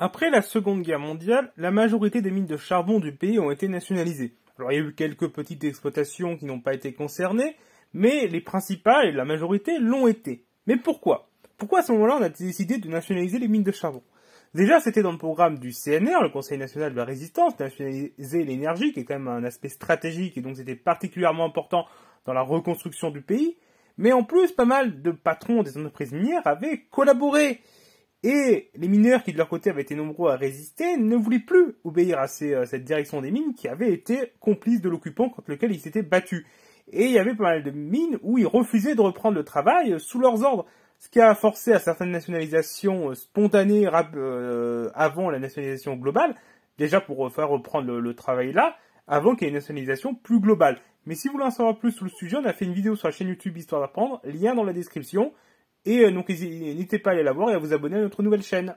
Après la Seconde Guerre mondiale, la majorité des mines de charbon du pays ont été nationalisées. Alors il y a eu quelques petites exploitations qui n'ont pas été concernées, mais les principales et la majorité l'ont été. Mais pourquoi Pourquoi à ce moment-là on a décidé de nationaliser les mines de charbon Déjà, c'était dans le programme du CNR, le Conseil national de la résistance, nationaliser l'énergie, qui est quand même un aspect stratégique et donc c'était particulièrement important dans la reconstruction du pays. Mais en plus, pas mal de patrons des entreprises minières avaient collaboré. Et les mineurs qui de leur côté avaient été nombreux à résister ne voulaient plus obéir à euh, cette direction des mines qui avait été complice de l'occupant contre lequel ils s'étaient battus. Et il y avait pas mal de mines où ils refusaient de reprendre le travail euh, sous leurs ordres, ce qui a forcé à certaines nationalisations euh, spontanées avant la nationalisation globale, déjà pour faire reprendre le, travail là, avant qu'il y ait une nationalisation plus globale. Mais si vous voulez en savoir plus sur le sujet, on a fait une vidéo sur la chaîne YouTube Histoire d'apprendre, lien dans la description. Et euh, donc n'hésitez pas à aller la voir et à vous abonner à notre nouvelle chaîne.